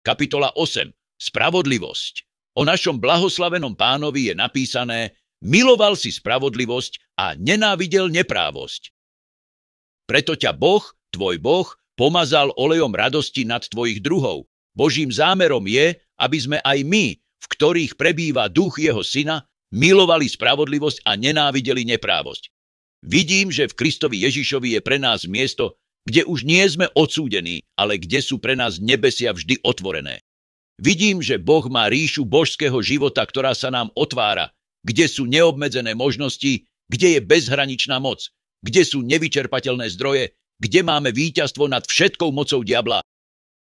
kapitola 8, spravodlivosť. O našom blahoslavenom pánovi je napísané, miloval si spravodlivosť a nenávidel neprávosť. Preto ťa Boh, tvoj Boh, pomazal olejom radosti nad tvojich druhov. Božím zámerom je, aby sme aj my, v ktorých prebýva duch jeho syna, milovali spravodlivosť a nenávideli neprávosť. Vidím, že v Kristovi Ježišovi je pre nás miesto kde už nie sme odsúdení, ale kde sú pre nás nebesia vždy otvorené. Vidím, že Boh má ríšu božského života, ktorá sa nám otvára, kde sú neobmedzené možnosti, kde je bezhraničná moc, kde sú nevyčerpateľné zdroje, kde máme víťazstvo nad všetkou mocou diabla.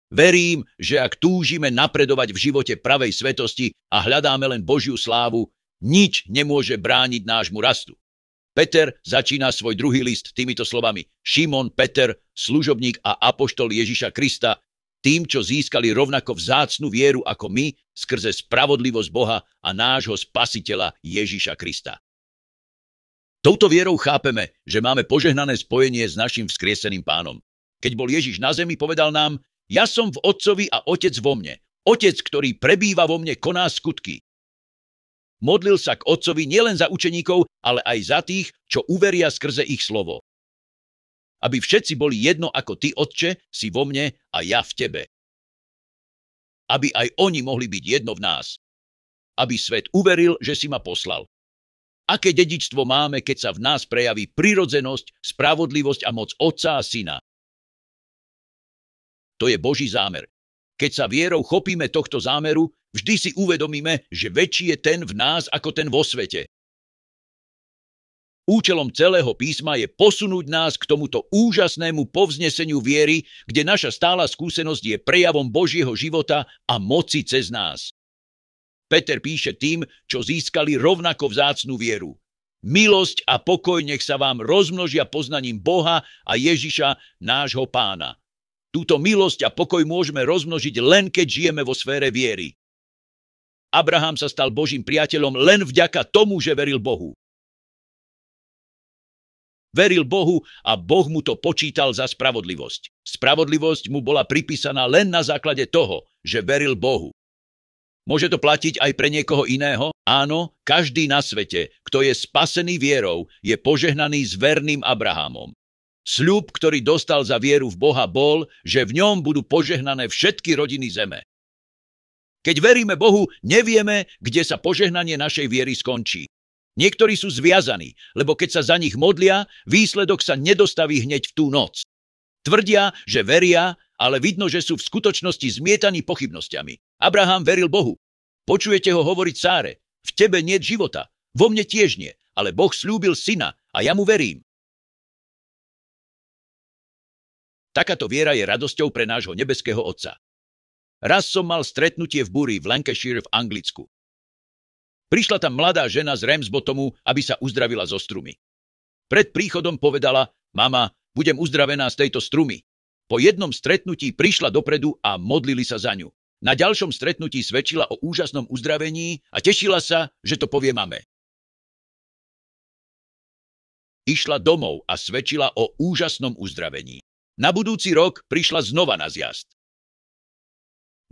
Verím, že ak túžime napredovať v živote pravej svetosti a hľadáme len Božiu slávu, nič nemôže brániť nášmu rastu. Peter začína svoj druhý list týmito slovami. Šimon, Peter, služobník a apoštol Ježiša Krista, tým, čo získali rovnako vzácnu vieru ako my, skrze spravodlivosť Boha a nášho spasiteľa Ježiša Krista. Touto vierou chápeme, že máme požehnané spojenie s našim vzkrieseným pánom. Keď bol Ježiš na zemi, povedal nám, ja som v Otcovi a Otec vo mne. Otec, ktorý prebýva vo mne, koná skutky. Modlil sa k Otcovi nielen za učeníkov, ale aj za tých, čo uveria skrze ich slovo. Aby všetci boli jedno ako ty, Otče, si vo mne a ja v tebe. Aby aj oni mohli byť jedno v nás. Aby svet uveril, že si ma poslal. Aké dedičstvo máme, keď sa v nás prejaví prirodzenosť, spravodlivosť a moc Otca a Syna? To je Boží zámer. Keď sa vierou chopíme tohto zámeru, vždy si uvedomíme, že väčší je ten v nás ako ten vo svete. Účelom celého písma je posunúť nás k tomuto úžasnému povzneseniu viery, kde naša stála skúsenosť je prejavom Božieho života a moci cez nás. Peter píše tým, čo získali rovnako vzácnú vieru. Milosť a pokoj nech sa vám rozmnožia poznaním Boha a Ježiša, nášho pána. Túto milosť a pokoj môžeme rozmnožiť len keď žijeme vo sfére viery. Abraham sa stal Božím priateľom len vďaka tomu, že veril Bohu. Veril Bohu a Boh mu to počítal za spravodlivosť. Spravodlivosť mu bola pripísaná len na základe toho, že veril Bohu. Môže to platiť aj pre niekoho iného? Áno, každý na svete, kto je spasený vierou, je požehnaný s verným Abrahamom. Sľub, ktorý dostal za vieru v Boha, bol, že v ňom budú požehnané všetky rodiny zeme. Keď veríme Bohu, nevieme, kde sa požehnanie našej viery skončí. Niektorí sú zviazaní, lebo keď sa za nich modlia, výsledok sa nedostaví hneď v tú noc. Tvrdia, že veria, ale vidno, že sú v skutočnosti zmietaní pochybnosťami. Abraham veril Bohu. Počujete ho hovoriť Sáre, v tebe nie života, vo mne tiež nie, ale Boh slúbil syna a ja mu verím. Takáto viera je radosťou pre nášho nebeského Otca. Raz som mal stretnutie v búri v Lancashire v Anglicku. Prišla tam mladá žena z Ramsbottomu, aby sa uzdravila zo strumy. Pred príchodom povedala, mama, budem uzdravená z tejto strumy. Po jednom stretnutí prišla dopredu a modlili sa za ňu. Na ďalšom stretnutí svedčila o úžasnom uzdravení a tešila sa, že to povie mame. Išla domov a svedčila o úžasnom uzdravení. Na budúci rok prišla znova na zjazd.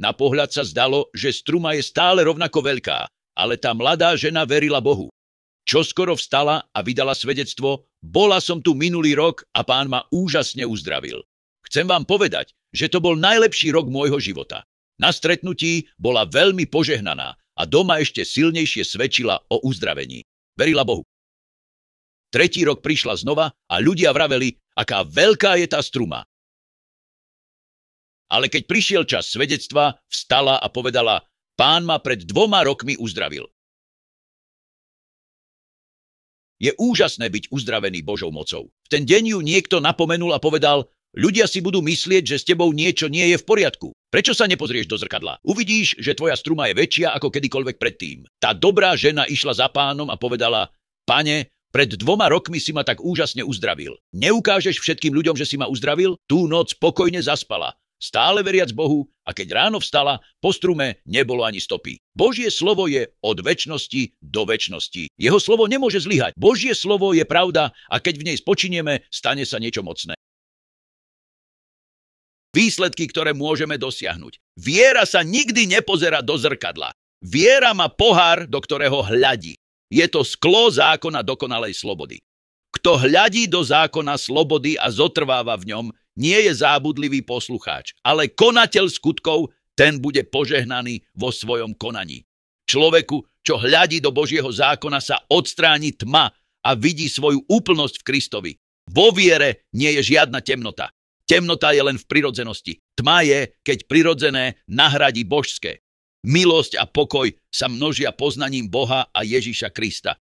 Na pohľad sa zdalo, že struma je stále rovnako veľká, ale tá mladá žena verila Bohu. Čo skoro vstala a vydala svedectvo, bola som tu minulý rok a pán ma úžasne uzdravil. Chcem vám povedať, že to bol najlepší rok môjho života. Na stretnutí bola veľmi požehnaná a doma ešte silnejšie svedčila o uzdravení. Verila Bohu. Tretí rok prišla znova a ľudia vraveli, aká veľká je tá struma. Ale keď prišiel čas svedectva, vstala a povedala, pán ma pred dvoma rokmi uzdravil. Je úžasné byť uzdravený Božou mocou. V ten deň ju niekto napomenul a povedal, ľudia si budú myslieť, že s tebou niečo nie je v poriadku. Prečo sa nepozrieš do zrkadla? Uvidíš, že tvoja struma je väčšia ako kedykoľvek predtým. Tá dobrá žena išla za pánom a povedala, pane, pred dvoma rokmi si ma tak úžasne uzdravil. Neukážeš všetkým ľuďom, že si ma uzdravil? Tú noc pokojne zaspala. Stále veriac Bohu a keď ráno vstala, po strume nebolo ani stopy. Božie slovo je od väčnosti do väčnosti. Jeho slovo nemôže zlyhať. Božie slovo je pravda a keď v nej spočinieme, stane sa niečo mocné. Výsledky, ktoré môžeme dosiahnuť. Viera sa nikdy nepozerá do zrkadla. Viera má pohár, do ktorého hľadí. Je to sklo zákona dokonalej slobody. Kto hľadí do zákona slobody a zotrváva v ňom, nie je zábudlivý poslucháč, ale konateľ skutkov, ten bude požehnaný vo svojom konaní. Človeku, čo hľadí do Božieho zákona, sa odstráni tma a vidí svoju úplnosť v Kristovi. Vo viere nie je žiadna temnota. Temnota je len v prirodzenosti. Tma je, keď prirodzené nahradí božské. Milosť a pokoj sa množia poznaním Boha a Ježiša Krista.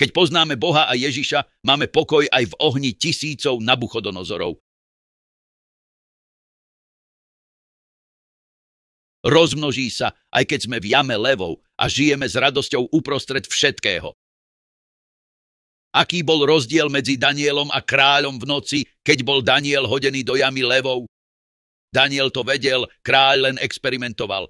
Keď poznáme Boha a Ježiša, máme pokoj aj v ohni tisícov nabuchodonozorov. Rozmnoží sa, aj keď sme v jame levou a žijeme s radosťou uprostred všetkého. Aký bol rozdiel medzi Danielom a kráľom v noci, keď bol Daniel hodený do jamy levou? Daniel to vedel, kráľ len experimentoval.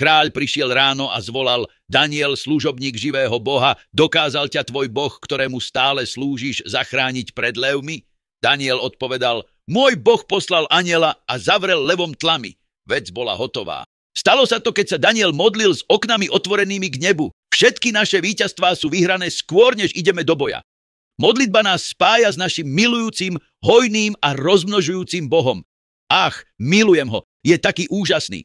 Kráľ prišiel ráno a zvolal, Daniel, služobník živého Boha, dokázal ťa tvoj Boh, ktorému stále slúžiš, zachrániť pred levmi? Daniel odpovedal, môj Boh poslal aniela a zavrel levom tlami. Vec bola hotová. Stalo sa to, keď sa Daniel modlil s oknami otvorenými k nebu. Všetky naše víťazstvá sú vyhrané skôr, než ideme do boja. Modlitba nás spája s našim milujúcim, hojným a rozmnožujúcim Bohom. Ach, milujem ho, je taký úžasný.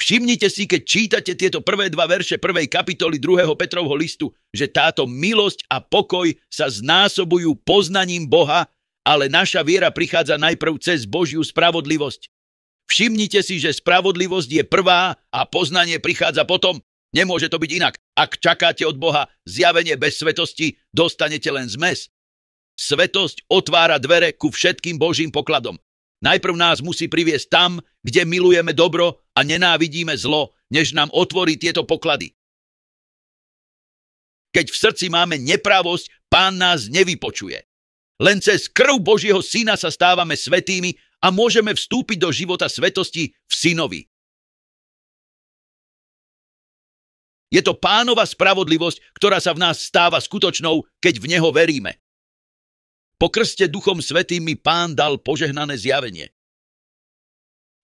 Všimnite si, keď čítate tieto prvé dva verše prvej kapitoly 2. Petrovho listu, že táto milosť a pokoj sa znásobujú poznaním Boha, ale naša viera prichádza najprv cez Božiu spravodlivosť. Všimnite si, že spravodlivosť je prvá a poznanie prichádza potom. Nemôže to byť inak. Ak čakáte od Boha zjavenie bez svetosti, dostanete len zmes. Svetosť otvára dvere ku všetkým Božím pokladom. Najprv nás musí priviesť tam, kde milujeme dobro a nenávidíme zlo, než nám otvorí tieto poklady. Keď v srdci máme nepravosť, pán nás nevypočuje. Len cez krv Božieho syna sa stávame svetými a môžeme vstúpiť do života svetosti v synovi. Je to pánova spravodlivosť, ktorá sa v nás stáva skutočnou, keď v neho veríme. Po krste duchom svetým mi pán dal požehnané zjavenie.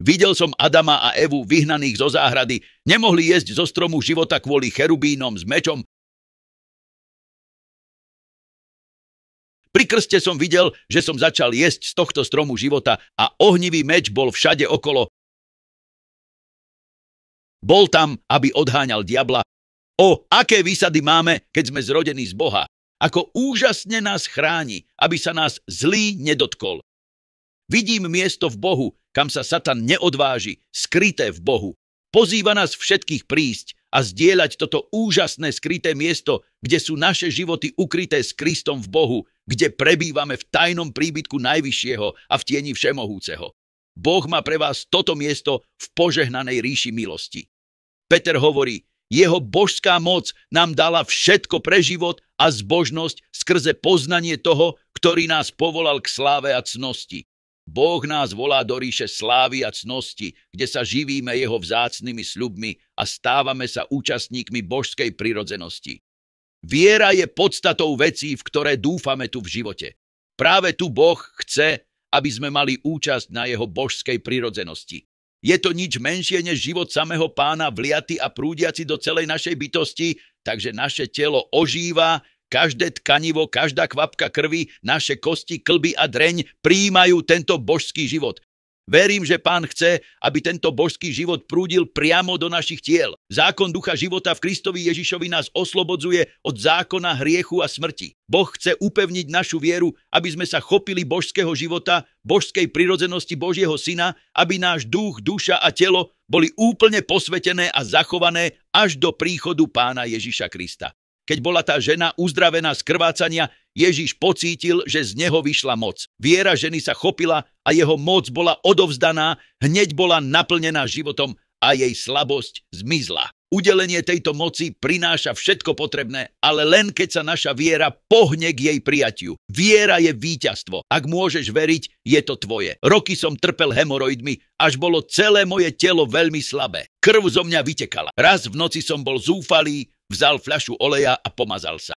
Videl som Adama a Evu vyhnaných zo záhrady, nemohli jesť zo stromu života kvôli cherubínom s mečom. Pri krste som videl, že som začal jesť z tohto stromu života a ohnivý meč bol všade okolo. Bol tam, aby odháňal diabla. O, aké výsady máme, keď sme zrodení z Boha ako úžasne nás chráni, aby sa nás zlý nedotkol. Vidím miesto v Bohu, kam sa Satan neodváži, skryté v Bohu. Pozýva nás všetkých prísť a zdieľať toto úžasné skryté miesto, kde sú naše životy ukryté s Kristom v Bohu, kde prebývame v tajnom príbytku Najvyššieho a v tieni Všemohúceho. Boh má pre vás toto miesto v požehnanej ríši milosti. Peter hovorí, jeho božská moc nám dala všetko pre život a zbožnosť skrze poznanie toho, ktorý nás povolal k sláve a cnosti. Boh nás volá do ríše slávy a cnosti, kde sa živíme jeho vzácnými sľubmi a stávame sa účastníkmi božskej prirodzenosti. Viera je podstatou vecí, v ktoré dúfame tu v živote. Práve tu Boh chce, aby sme mali účasť na jeho božskej prirodzenosti. Je to nič menšie než život samého pána vliaty a prúdiaci do celej našej bytosti, takže naše telo ožíva, každé tkanivo, každá kvapka krvi, naše kosti, klby a dreň príjmajú tento božský život. Verím, že pán chce, aby tento božský život prúdil priamo do našich tiel. Zákon ducha života v Kristovi Ježišovi nás oslobodzuje od zákona hriechu a smrti. Boh chce upevniť našu vieru, aby sme sa chopili božského života, božskej prirodzenosti Božieho Syna, aby náš duch, duša a telo boli úplne posvetené a zachované až do príchodu pána Ježiša Krista. Keď bola tá žena uzdravená z krvácania, Ježiš pocítil, že z neho vyšla moc. Viera ženy sa chopila a jeho moc bola odovzdaná, hneď bola naplnená životom a jej slabosť zmizla. Udelenie tejto moci prináša všetko potrebné, ale len keď sa naša viera pohne k jej prijatiu. Viera je víťazstvo. Ak môžeš veriť, je to tvoje. Roky som trpel hemoroidmi, až bolo celé moje telo veľmi slabé. Krv zo mňa vytekala. Raz v noci som bol zúfalý Vzal fľašu oleja a pomazal sa.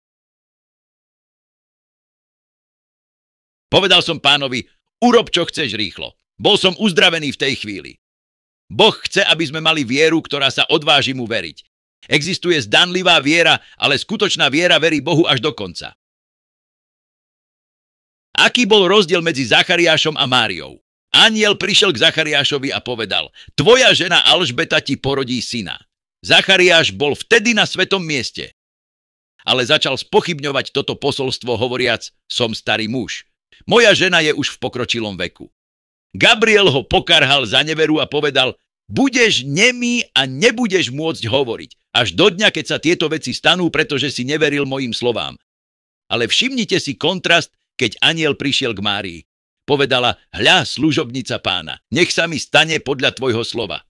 Povedal som pánovi, urob čo chceš rýchlo. Bol som uzdravený v tej chvíli. Boh chce, aby sme mali vieru, ktorá sa odváži mu veriť. Existuje zdanlivá viera, ale skutočná viera verí Bohu až do konca. Aký bol rozdiel medzi Zachariášom a Máriou? Aniel prišiel k Zachariášovi a povedal, tvoja žena Alžbeta ti porodí syna. Zachariáš bol vtedy na svetom mieste. Ale začal spochybňovať toto posolstvo hovoriac, som starý muž. Moja žena je už v pokročilom veku. Gabriel ho pokarhal za neveru a povedal, budeš nemý a nebudeš môcť hovoriť. Až do dňa, keď sa tieto veci stanú, pretože si neveril mojim slovám. Ale všimnite si kontrast, keď aniel prišiel k Márii. Povedala, hľa služobnica pána, nech sa mi stane podľa tvojho slova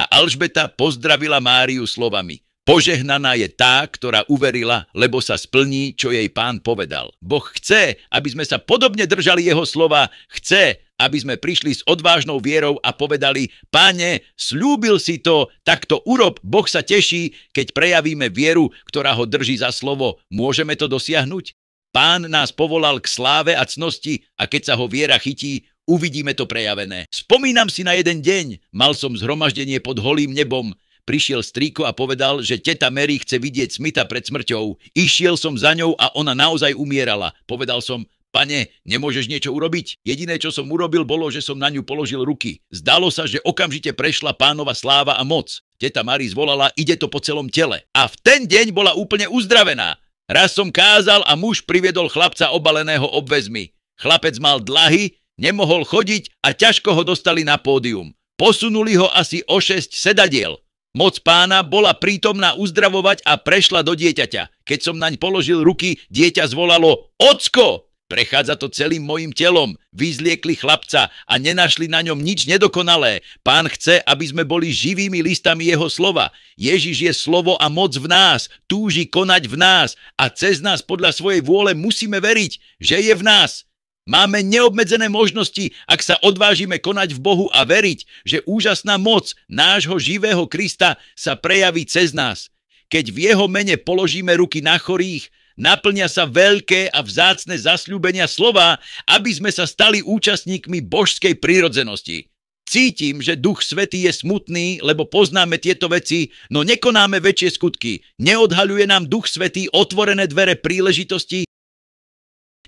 a Alžbeta pozdravila Máriu slovami Požehnaná je tá, ktorá uverila, lebo sa splní, čo jej pán povedal. Boh chce, aby sme sa podobne držali jeho slova, chce, aby sme prišli s odvážnou vierou a povedali, páne, slúbil si to, tak to urob, Boh sa teší, keď prejavíme vieru, ktorá ho drží za slovo. Môžeme to dosiahnuť? Pán nás povolal k sláve a cnosti a keď sa ho viera chytí, Uvidíme to prejavené. Spomínam si na jeden deň. Mal som zhromaždenie pod holým nebom. Prišiel strýko a povedal, že teta Mary chce vidieť Smita pred smrťou. Išiel som za ňou a ona naozaj umierala. Povedal som, Pane, nemôžeš niečo urobiť? Jediné, čo som urobil, bolo, že som na ňu položil ruky. Zdalo sa, že okamžite prešla pánova sláva a moc. Teta Mary zvolala, ide to po celom tele. A v ten deň bola úplne uzdravená. Raz som kázal a muž priviedol chlapca obaleného obvezmi. Chlapec mal dlahy Nemohol chodiť a ťažko ho dostali na pódium. Posunuli ho asi o 6 sedadiel. Moc pána bola prítomná uzdravovať a prešla do dieťaťa. Keď som naň položil ruky, dieťa zvolalo Ocko! Prechádza to celým mojim telom. Vyzliekli chlapca a nenašli na ňom nič nedokonalé. Pán chce, aby sme boli živými listami jeho slova. Ježiš je slovo a moc v nás. Túži konať v nás a cez nás podľa svojej vôle musíme veriť, že je v nás. Máme neobmedzené možnosti, ak sa odvážime konať v Bohu a veriť, že úžasná moc nášho živého Krista sa prejaví cez nás. Keď v jeho mene položíme ruky na chorých, naplňa sa veľké a vzácne zasľúbenia slova, aby sme sa stali účastníkmi božskej prírodzenosti. Cítim, že Duch Svetý je smutný, lebo poznáme tieto veci, no nekonáme väčšie skutky. Neodhaľuje nám Duch Svetý otvorené dvere príležitosti,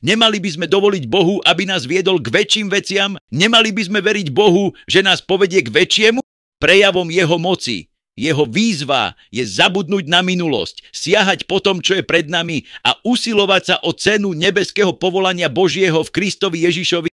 Nemali by sme dovoliť Bohu, aby nás viedol k väčším veciam? Nemali by sme veriť Bohu, že nás povedie k väčšiemu? Prejavom jeho moci, jeho výzva je zabudnúť na minulosť, siahať po tom, čo je pred nami a usilovať sa o cenu nebeského povolania Božieho v Kristovi Ježišovi